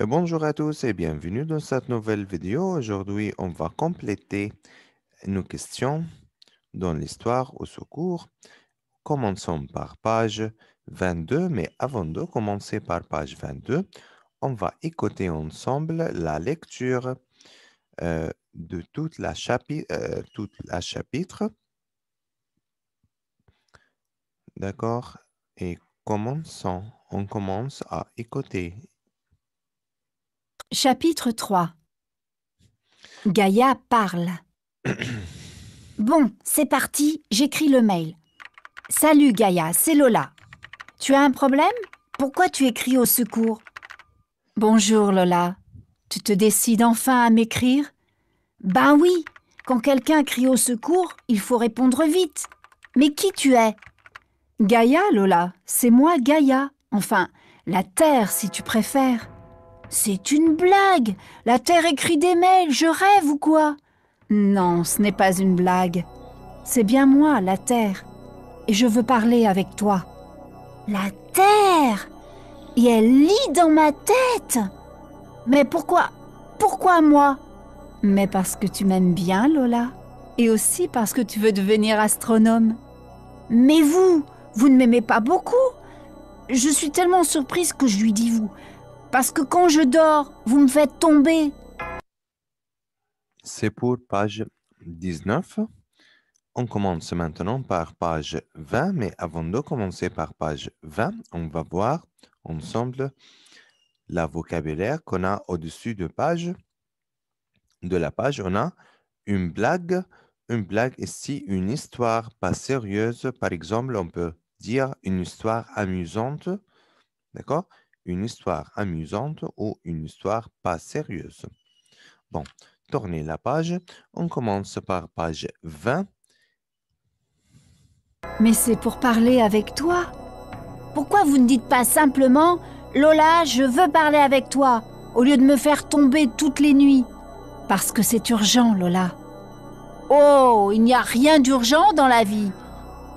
Euh, bonjour à tous et bienvenue dans cette nouvelle vidéo. Aujourd'hui, on va compléter nos questions dans l'histoire au secours. Commençons par page 22, mais avant de commencer par page 22, on va écouter ensemble la lecture euh, de toute la, euh, toute la chapitre. D'accord Et commençons, on commence à écouter Chapitre 3 Gaïa parle. bon, c'est parti, j'écris le mail. Salut Gaïa, c'est Lola. Tu as un problème Pourquoi tu écris au secours Bonjour Lola. Tu te décides enfin à m'écrire Ben oui, quand quelqu'un crie au secours, il faut répondre vite. Mais qui tu es Gaïa, Lola, c'est moi Gaïa. Enfin, la Terre si tu préfères. C'est une blague La Terre écrit des mails, je rêve ou quoi Non, ce n'est pas une blague. C'est bien moi, la Terre. Et je veux parler avec toi. La Terre Et elle lit dans ma tête Mais pourquoi Pourquoi moi Mais parce que tu m'aimes bien, Lola. Et aussi parce que tu veux devenir astronome. Mais vous, vous ne m'aimez pas beaucoup. Je suis tellement surprise que je lui dis vous. Parce que quand je dors, vous me faites tomber. C'est pour page 19. On commence maintenant par page 20, mais avant de commencer par page 20, on va voir ensemble la vocabulaire qu'on a au-dessus de page. De la page, on a une blague. Une blague si une histoire pas sérieuse. Par exemple, on peut dire une histoire amusante. D'accord une histoire amusante ou une histoire pas sérieuse. Bon, tournez la page. On commence par page 20. Mais c'est pour parler avec toi. Pourquoi vous ne dites pas simplement Lola, je veux parler avec toi, au lieu de me faire tomber toutes les nuits Parce que c'est urgent, Lola. Oh, il n'y a rien d'urgent dans la vie.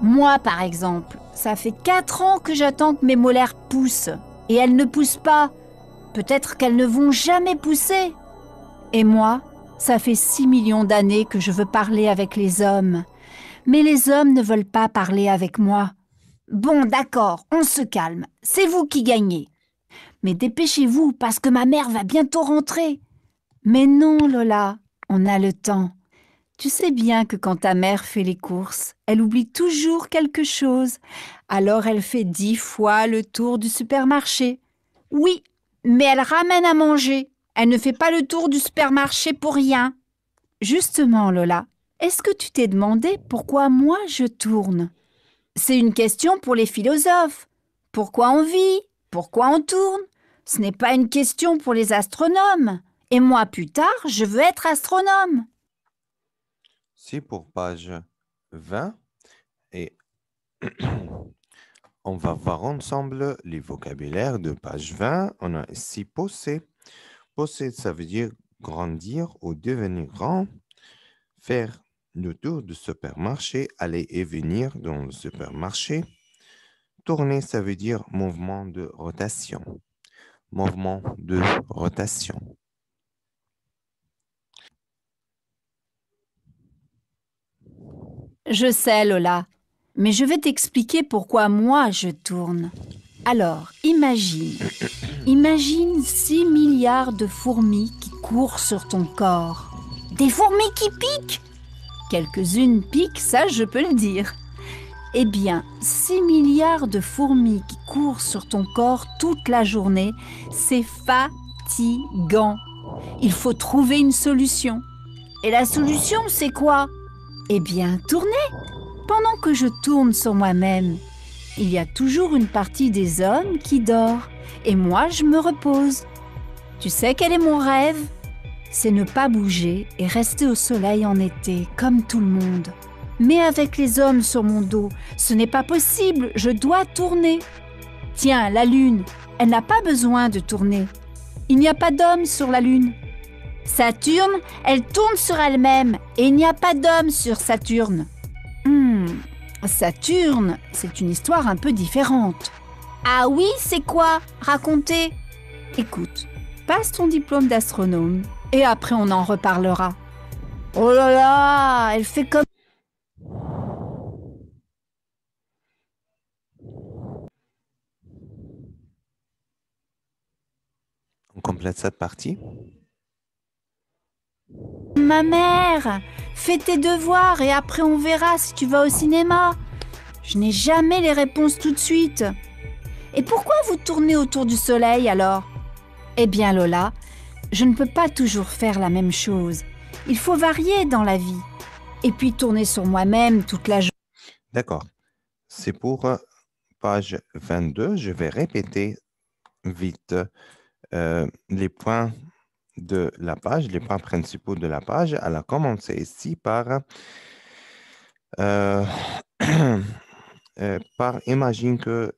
Moi, par exemple, ça fait 4 ans que j'attends que mes molaires poussent et elles ne poussent pas. Peut-être qu'elles ne vont jamais pousser. Et moi, ça fait six millions d'années que je veux parler avec les hommes. Mais les hommes ne veulent pas parler avec moi. Bon, d'accord, on se calme. C'est vous qui gagnez. Mais dépêchez-vous, parce que ma mère va bientôt rentrer. Mais non, Lola, on a le temps. Tu sais bien que quand ta mère fait les courses, elle oublie toujours quelque chose. Alors elle fait dix fois le tour du supermarché. Oui, mais elle ramène à manger. Elle ne fait pas le tour du supermarché pour rien. Justement, Lola, est-ce que tu t'es demandé pourquoi moi je tourne C'est une question pour les philosophes. Pourquoi on vit Pourquoi on tourne Ce n'est pas une question pour les astronomes. Et moi, plus tard, je veux être astronome. C'est pour page 20 et on va voir ensemble les vocabulaires de page 20. On a ici possé possé. ça veut dire grandir ou devenir grand. Faire le tour du supermarché, aller et venir dans le supermarché. Tourner, ça veut dire mouvement de rotation. Mouvement de rotation. Je sais, Lola, mais je vais t'expliquer pourquoi moi je tourne. Alors, imagine. Imagine 6 milliards de fourmis qui courent sur ton corps. Des fourmis qui piquent Quelques-unes piquent, ça je peux le dire. Eh bien, 6 milliards de fourmis qui courent sur ton corps toute la journée, c'est fatigant. Il faut trouver une solution. Et la solution, c'est quoi eh bien, tournez Pendant que je tourne sur moi-même, il y a toujours une partie des hommes qui dort et moi je me repose. Tu sais quel est mon rêve C'est ne pas bouger et rester au soleil en été comme tout le monde. Mais avec les hommes sur mon dos, ce n'est pas possible, je dois tourner. Tiens, la Lune, elle n'a pas besoin de tourner. Il n'y a pas d'hommes sur la Lune. Saturne, elle tourne sur elle-même et il n'y a pas d'homme sur Saturne. Hmm, Saturne, c'est une histoire un peu différente. Ah oui, c'est quoi Racontez. Écoute, passe ton diplôme d'astronome et après on en reparlera. Oh là là, elle fait comme... On complète cette partie ma mère. Fais tes devoirs et après on verra si tu vas au cinéma. Je n'ai jamais les réponses tout de suite. Et pourquoi vous tournez autour du soleil alors Eh bien Lola, je ne peux pas toujours faire la même chose. Il faut varier dans la vie. Et puis tourner sur moi-même toute la journée. D'accord. C'est pour euh, page 22. Je vais répéter vite euh, les points de la page, les points principaux de la page. Elle a commencé ici par, euh, euh, imagine que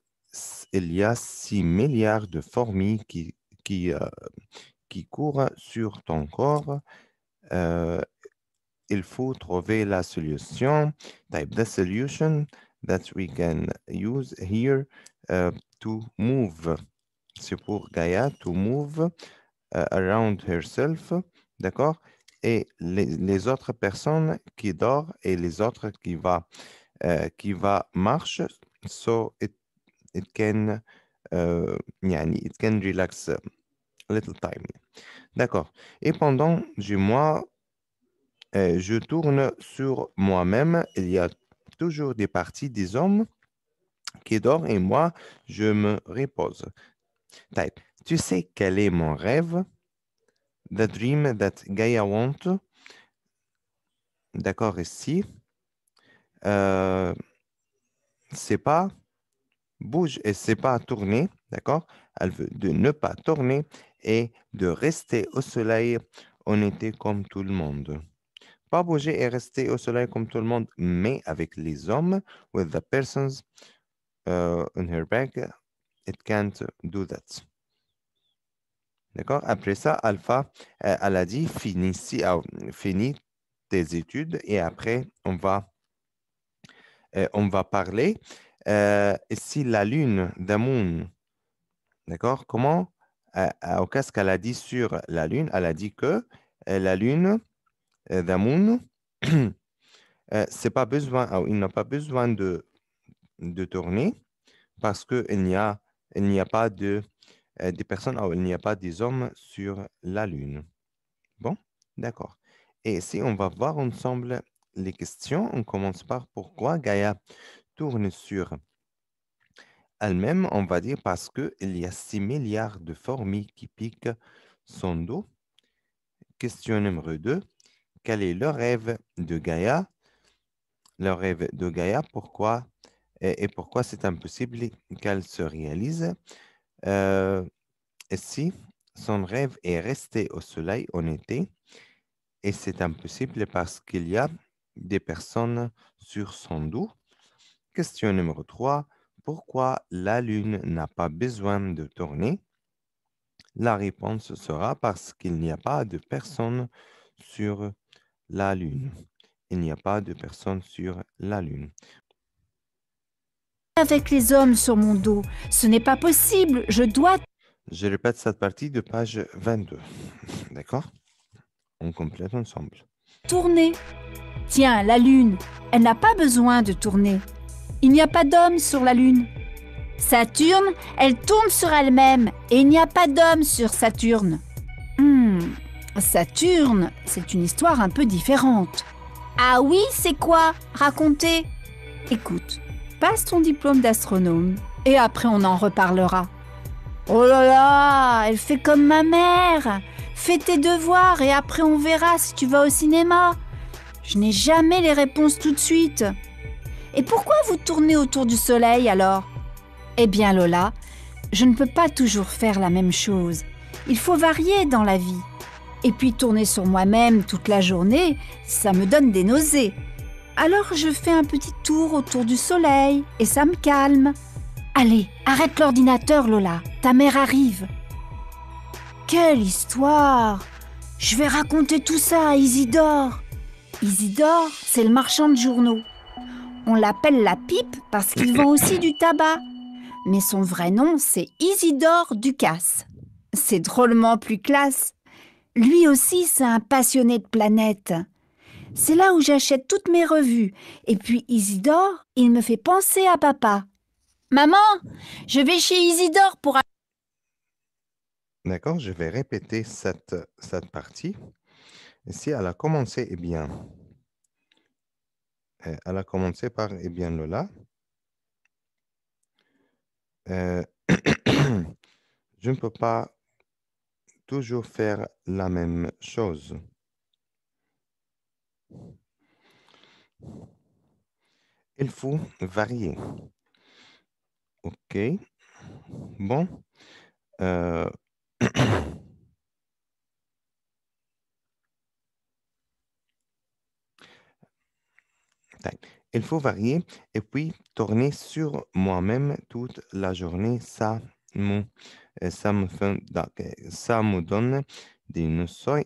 il y a 6 milliards de fourmis qui, qui, euh, qui courent sur ton corps. il faut trouver la solution. Type the solution that we can use here to move. C'est pour Gaia, to move. Euh, around herself, d'accord Et les, les, autres personnes qui dorment et les autres qui va, euh, qui va marche, so it, it can, euh, it can relax a little time. D'accord. Et pendant du mois, je tourne sur moi-même. Il y a toujours des parties des hommes qui dorment et moi, je me repose. Type. Tu sais quel est mon rêve? The dream that Gaia want. D'accord, ici. Euh, c'est pas bouge et c'est pas tourner. D'accord? Elle veut de ne pas tourner et de rester au soleil en été comme tout le monde. Pas bouger et rester au soleil comme tout le monde, mais avec les hommes, with the persons in euh, her bag, it can't do that. D'accord Après ça, Alpha, euh, elle a dit finis, ah, tes études et après, on va, euh, on va parler. Euh, si la lune, d'Amun, d'accord Comment Au ce qu'elle a dit sur la lune, elle a dit que la lune, d'Amun, moon, c'est pas besoin, ah, il n'a pas besoin de, de tourner parce qu'il a, il n'y a pas de euh, des personnes, oh, il n'y a pas des hommes sur la Lune. Bon, d'accord. Et si on va voir ensemble les questions. On commence par pourquoi Gaïa tourne sur elle-même. On va dire parce qu'il y a 6 milliards de fourmis qui piquent son dos. Question numéro 2. Quel est le rêve de Gaïa Le rêve de Gaïa, pourquoi et pourquoi c'est impossible qu'elle se réalise et euh, si son rêve est resté au soleil en été, et c'est impossible parce qu'il y a des personnes sur son dos. Question numéro 3. Pourquoi la Lune n'a pas besoin de tourner? La réponse sera parce qu'il n'y a pas de personnes sur la Lune. Il n'y a pas de personnes sur la Lune avec les hommes sur mon dos. Ce n'est pas possible, je dois... Je répète cette partie de page 22. D'accord On complète ensemble. Tourner. Tiens, la Lune, elle n'a pas besoin de tourner. Il n'y a pas d'homme sur la Lune. Saturne, elle tourne sur elle-même et il n'y a pas d'homme sur Saturne. Hmm, Saturne, c'est une histoire un peu différente. Ah oui, c'est quoi Racontez. Écoute, passe ton diplôme d'astronome et après on en reparlera. Oh là là, elle fait comme ma mère. Fais tes devoirs et après on verra si tu vas au cinéma. Je n'ai jamais les réponses tout de suite. Et pourquoi vous tournez autour du soleil alors Eh bien Lola, je ne peux pas toujours faire la même chose. Il faut varier dans la vie. Et puis tourner sur moi-même toute la journée, ça me donne des nausées. Alors je fais un petit tour autour du soleil et ça me calme. Allez, arrête l'ordinateur, Lola. Ta mère arrive. Quelle histoire Je vais raconter tout ça à Isidore. Isidore, c'est le marchand de journaux. On l'appelle la pipe parce qu'il vend aussi du tabac. Mais son vrai nom, c'est Isidore Ducasse. C'est drôlement plus classe. Lui aussi, c'est un passionné de planètes. C'est là où j'achète toutes mes revues. Et puis Isidore, il me fait penser à papa. Maman, je vais chez Isidore pour... D'accord, je vais répéter cette, cette partie. Si elle a commencé, eh bien, euh, elle a commencé par, eh bien, Lola. Euh, je ne peux pas toujours faire la même chose. Il faut varier. OK. Bon. Euh, Il faut varier et puis tourner sur moi-même toute la journée. Ça me, euh, ça me, euh, ça me donne des noceaux,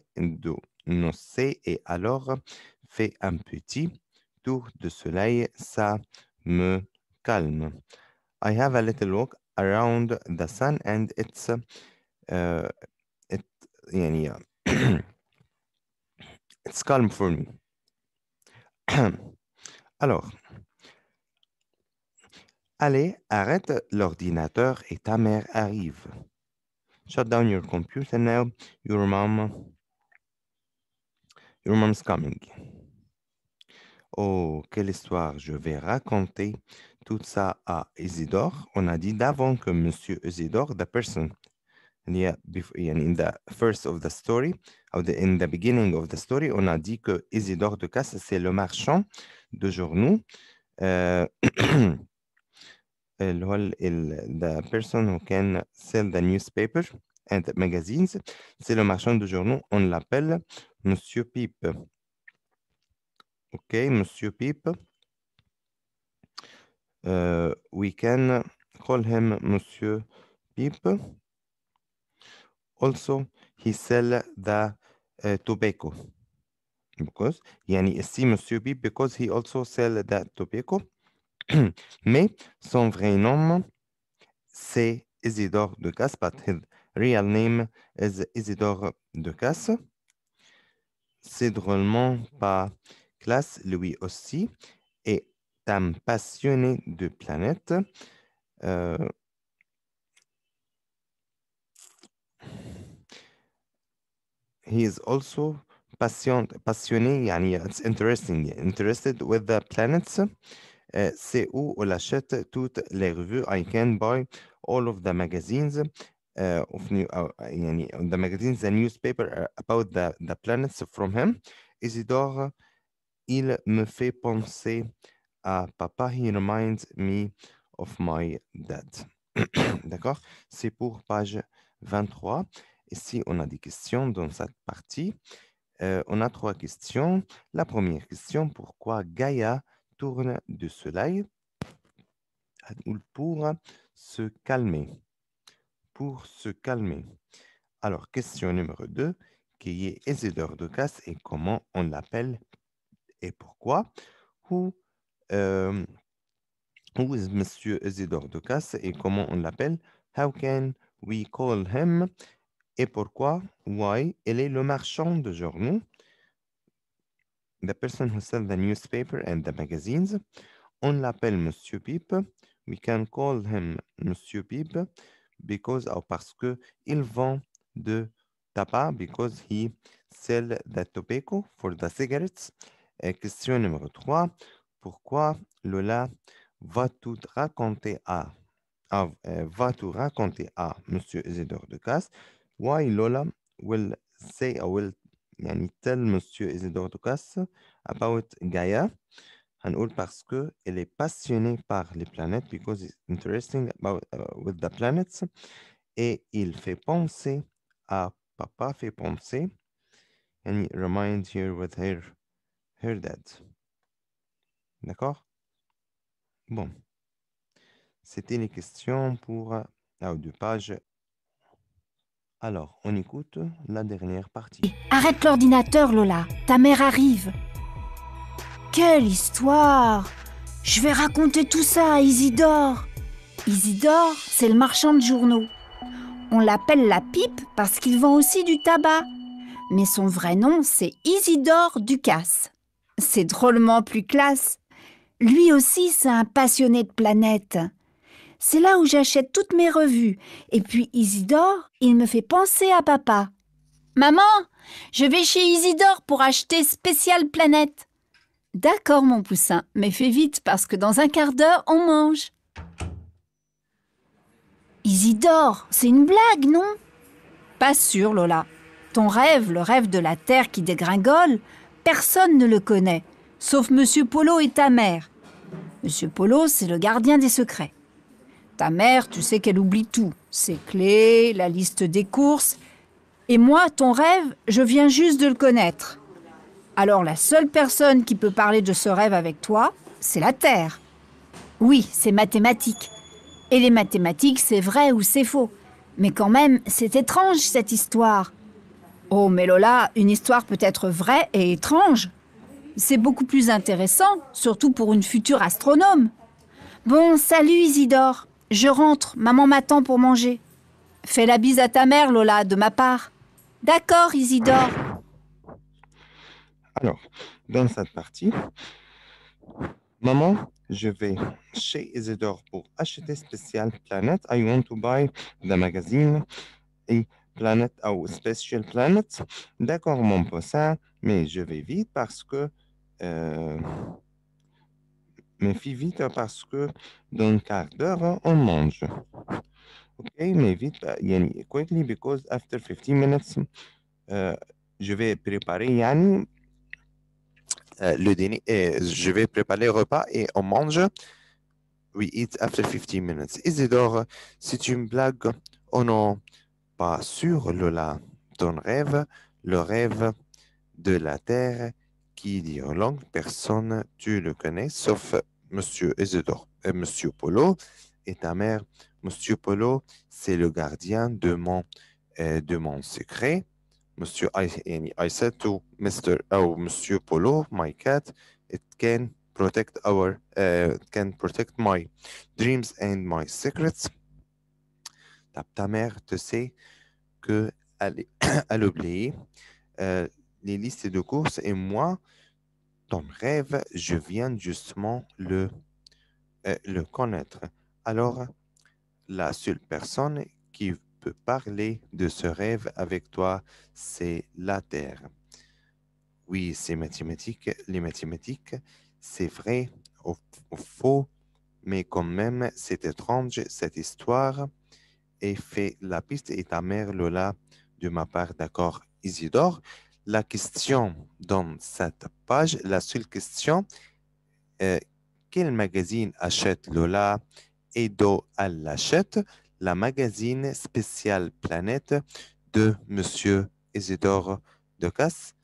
et alors fait un petit tour de soleil, ça me calme. I have a little walk around the sun and it's uh, it's calm for me. Alors, allez, arrête l'ordinateur et ta mère arrive. Shut down your computer now. Your mom, your mom's coming. Oh, quelle histoire je vais raconter tout ça à Isidore. On a dit d'avant que Monsieur Isidore, the person, in the first of the story, in the beginning of the story, on a dit que Isidore de Casse, c'est le marchand de journaux. Euh, the person who can sell the newspaper and magazines, c'est le marchand de journaux. On l'appelle Monsieur Pipe. OK, Monsieur Pip. we can call him Monsieur Pip. Also, he sell the euh, tobacco. Because, is see, Monsieur Pip because he also sell the tobacco. Mais son vrai nom, c'est Isidore de Casse, but his real name is Isidore de Casse. C'est drôlement pas classe, lui aussi, est un passionné de planètes. Euh, he is also passion, passionné, it's interesting, interested with the planets. Euh, c'est où on toutes les revues. I can buy all of the magazines. Euh, of the magazines, the newspaper about the, the planets from him. Isidore il me fait penser à papa. He reminds me of my dad. D'accord C'est pour page 23. Ici, on a des questions dans cette partie. Euh, on a trois questions. La première question, pourquoi Gaïa tourne du soleil pour se calmer Pour se calmer. Alors, question numéro 2, qui est Isidore de Casse et comment on l'appelle et pourquoi, Who euh, is Monsieur Isidore Ducasse et comment on l'appelle, how can we call him, et pourquoi, why, il est le marchand de journaux, the person who sells the newspaper and the magazines, on l'appelle Monsieur Pipe, we can call him Monsieur Pipe, because, or parce que il vend de tabac, because he sells the tobacco for the cigarettes, et question numéro 3, pourquoi Lola va tout raconter à, à euh, va tout raconter à Monsieur Isidore Ducasse? Why Lola will say or will يعني tell Monsieur Isidore Ducasse about Gaia? هنقول parce que elle est passionnée par les planètes because it's interesting about uh, with the planets et il fait penser à papa fait penser and he remind here with her her D'accord Bon. C'était les questions pour la deux page. Alors, on écoute la dernière partie. Arrête l'ordinateur, Lola. Ta mère arrive. Quelle histoire Je vais raconter tout ça à Isidore. Isidore, c'est le marchand de journaux. On l'appelle la pipe parce qu'il vend aussi du tabac. Mais son vrai nom, c'est Isidore Ducasse. C'est drôlement plus classe. Lui aussi, c'est un passionné de planètes. C'est là où j'achète toutes mes revues. Et puis Isidore, il me fait penser à papa. Maman, je vais chez Isidore pour acheter Spécial Planète. D'accord, mon poussin, mais fais vite parce que dans un quart d'heure, on mange. Isidore, c'est une blague, non Pas sûr, Lola. Ton rêve, le rêve de la Terre qui dégringole, Personne ne le connaît, sauf Monsieur Polo et ta mère. Monsieur Polo, c'est le gardien des secrets. Ta mère, tu sais qu'elle oublie tout, ses clés, la liste des courses. Et moi, ton rêve, je viens juste de le connaître. Alors la seule personne qui peut parler de ce rêve avec toi, c'est la Terre. Oui, c'est mathématique. Et les mathématiques, c'est vrai ou c'est faux. Mais quand même, c'est étrange cette histoire. Oh, mais Lola, une histoire peut être vraie et étrange. C'est beaucoup plus intéressant, surtout pour une future astronome. Bon, salut Isidore. Je rentre, maman m'attend pour manger. Fais la bise à ta mère, Lola, de ma part. D'accord, Isidore. Alors, dans cette partie, maman, je vais chez Isidore pour acheter spécial Planète. I want to buy the magazine et Planet ou Special Planet. D'accord, mon poisson, mais je vais vite parce que... Euh, mais fais vite parce que dans un quart d'heure, on mange. OK, mais vite, euh, Yanni quickly, because after 15 minutes, euh, je vais préparer, Yanni, euh, le dîner, et je vais préparer le repas et on mange. We eat after 15 minutes. Isidore, c'est une blague. ou non, sur le la ton rêve, le rêve de la terre qui langue Personne, tu le connais, sauf Monsieur Isidore, et euh, Monsieur Polo et ta mère. Monsieur Polo, c'est le gardien de mon, euh, de mon secret. Monsieur, I, said to Mr. Monsieur Polo, my cat, it can protect our, euh, can protect my dreams and my secrets. Ta, ta mère te sait que à l'oublier, euh, les listes de courses et moi, ton rêve, je viens justement le, euh, le connaître. Alors, la seule personne qui peut parler de ce rêve avec toi, c'est la Terre. Oui, c'est mathématique, les mathématiques, c'est vrai ou faux, mais quand même, c'est étrange cette histoire et fait la piste et ta mère Lola de ma part, d'accord Isidore. La question dans cette page, la seule question, euh, quel magazine achète Lola et d'où elle l'achète La magazine spécial Planète de Monsieur Isidore de casse